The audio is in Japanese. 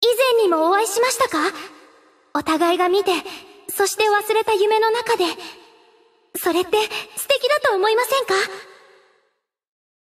以前にもお会いしましたかお互いが見て、そして忘れた夢の中で、それって素敵だと思いませんか